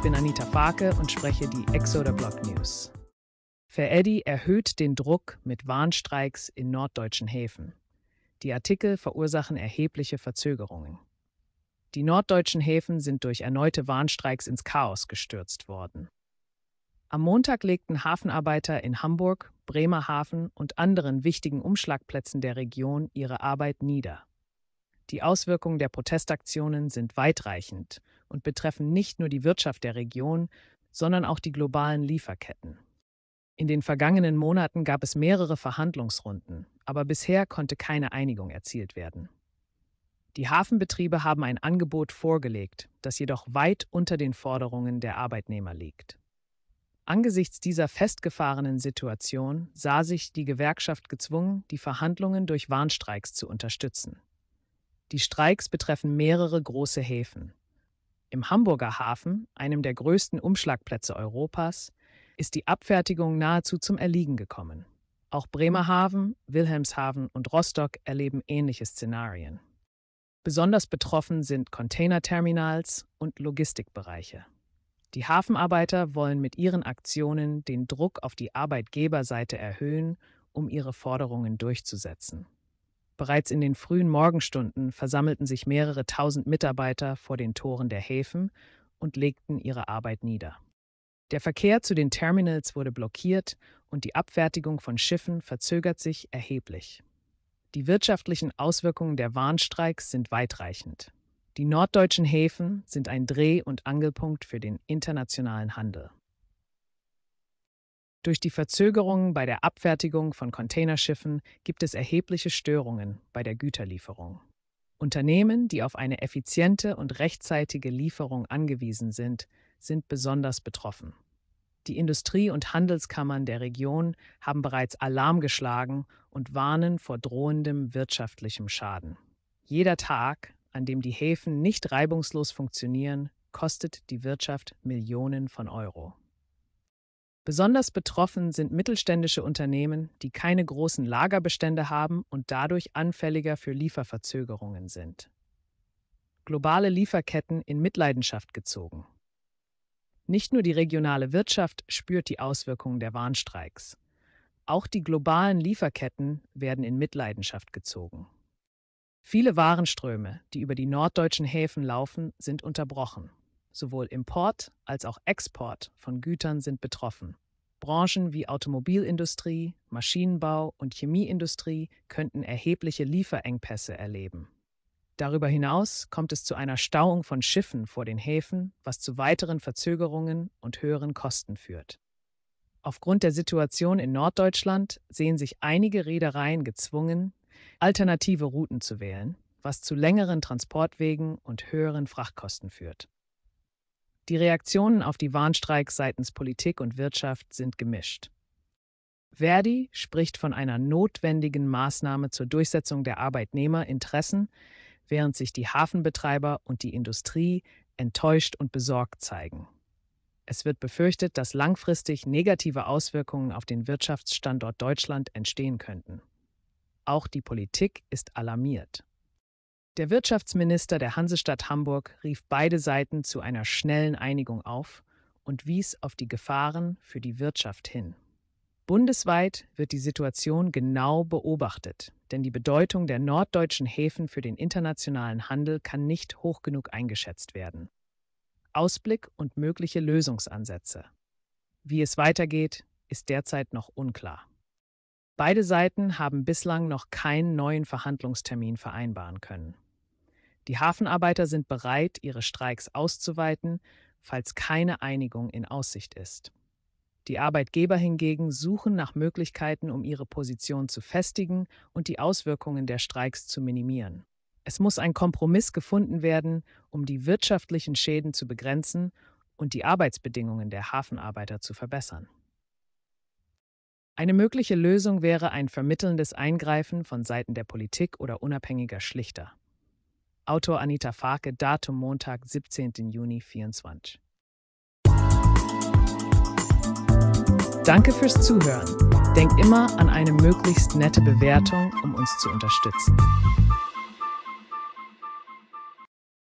Ich bin Anita Farke und spreche die Exoder Block News. Fair erhöht den Druck mit Warnstreiks in norddeutschen Häfen. Die Artikel verursachen erhebliche Verzögerungen. Die norddeutschen Häfen sind durch erneute Warnstreiks ins Chaos gestürzt worden. Am Montag legten Hafenarbeiter in Hamburg, Bremerhaven und anderen wichtigen Umschlagplätzen der Region ihre Arbeit nieder. Die Auswirkungen der Protestaktionen sind weitreichend und betreffen nicht nur die Wirtschaft der Region, sondern auch die globalen Lieferketten. In den vergangenen Monaten gab es mehrere Verhandlungsrunden, aber bisher konnte keine Einigung erzielt werden. Die Hafenbetriebe haben ein Angebot vorgelegt, das jedoch weit unter den Forderungen der Arbeitnehmer liegt. Angesichts dieser festgefahrenen Situation sah sich die Gewerkschaft gezwungen, die Verhandlungen durch Warnstreiks zu unterstützen. Die Streiks betreffen mehrere große Häfen. Im Hamburger Hafen, einem der größten Umschlagplätze Europas, ist die Abfertigung nahezu zum Erliegen gekommen. Auch Bremerhaven, Wilhelmshaven und Rostock erleben ähnliche Szenarien. Besonders betroffen sind Containerterminals und Logistikbereiche. Die Hafenarbeiter wollen mit ihren Aktionen den Druck auf die Arbeitgeberseite erhöhen, um ihre Forderungen durchzusetzen. Bereits in den frühen Morgenstunden versammelten sich mehrere tausend Mitarbeiter vor den Toren der Häfen und legten ihre Arbeit nieder. Der Verkehr zu den Terminals wurde blockiert und die Abfertigung von Schiffen verzögert sich erheblich. Die wirtschaftlichen Auswirkungen der Warnstreiks sind weitreichend. Die norddeutschen Häfen sind ein Dreh- und Angelpunkt für den internationalen Handel. Durch die Verzögerungen bei der Abfertigung von Containerschiffen gibt es erhebliche Störungen bei der Güterlieferung. Unternehmen, die auf eine effiziente und rechtzeitige Lieferung angewiesen sind, sind besonders betroffen. Die Industrie- und Handelskammern der Region haben bereits Alarm geschlagen und warnen vor drohendem wirtschaftlichem Schaden. Jeder Tag, an dem die Häfen nicht reibungslos funktionieren, kostet die Wirtschaft Millionen von Euro. Besonders betroffen sind mittelständische Unternehmen, die keine großen Lagerbestände haben und dadurch anfälliger für Lieferverzögerungen sind. Globale Lieferketten in Mitleidenschaft gezogen. Nicht nur die regionale Wirtschaft spürt die Auswirkungen der Warnstreiks. Auch die globalen Lieferketten werden in Mitleidenschaft gezogen. Viele Warenströme, die über die norddeutschen Häfen laufen, sind unterbrochen. Sowohl Import als auch Export von Gütern sind betroffen. Branchen wie Automobilindustrie, Maschinenbau und Chemieindustrie könnten erhebliche Lieferengpässe erleben. Darüber hinaus kommt es zu einer Stauung von Schiffen vor den Häfen, was zu weiteren Verzögerungen und höheren Kosten führt. Aufgrund der Situation in Norddeutschland sehen sich einige Reedereien gezwungen, alternative Routen zu wählen, was zu längeren Transportwegen und höheren Frachtkosten führt. Die Reaktionen auf die Warnstreiks seitens Politik und Wirtschaft sind gemischt. Verdi spricht von einer notwendigen Maßnahme zur Durchsetzung der Arbeitnehmerinteressen, während sich die Hafenbetreiber und die Industrie enttäuscht und besorgt zeigen. Es wird befürchtet, dass langfristig negative Auswirkungen auf den Wirtschaftsstandort Deutschland entstehen könnten. Auch die Politik ist alarmiert. Der Wirtschaftsminister der Hansestadt Hamburg rief beide Seiten zu einer schnellen Einigung auf und wies auf die Gefahren für die Wirtschaft hin. Bundesweit wird die Situation genau beobachtet, denn die Bedeutung der norddeutschen Häfen für den internationalen Handel kann nicht hoch genug eingeschätzt werden. Ausblick und mögliche Lösungsansätze. Wie es weitergeht, ist derzeit noch unklar. Beide Seiten haben bislang noch keinen neuen Verhandlungstermin vereinbaren können. Die Hafenarbeiter sind bereit, ihre Streiks auszuweiten, falls keine Einigung in Aussicht ist. Die Arbeitgeber hingegen suchen nach Möglichkeiten, um ihre Position zu festigen und die Auswirkungen der Streiks zu minimieren. Es muss ein Kompromiss gefunden werden, um die wirtschaftlichen Schäden zu begrenzen und die Arbeitsbedingungen der Hafenarbeiter zu verbessern. Eine mögliche Lösung wäre ein vermittelndes Eingreifen von Seiten der Politik oder unabhängiger Schlichter. Autor Anita Farke, Datum Montag, 17. Juni 24. Danke fürs Zuhören. Denk immer an eine möglichst nette Bewertung, um uns zu unterstützen.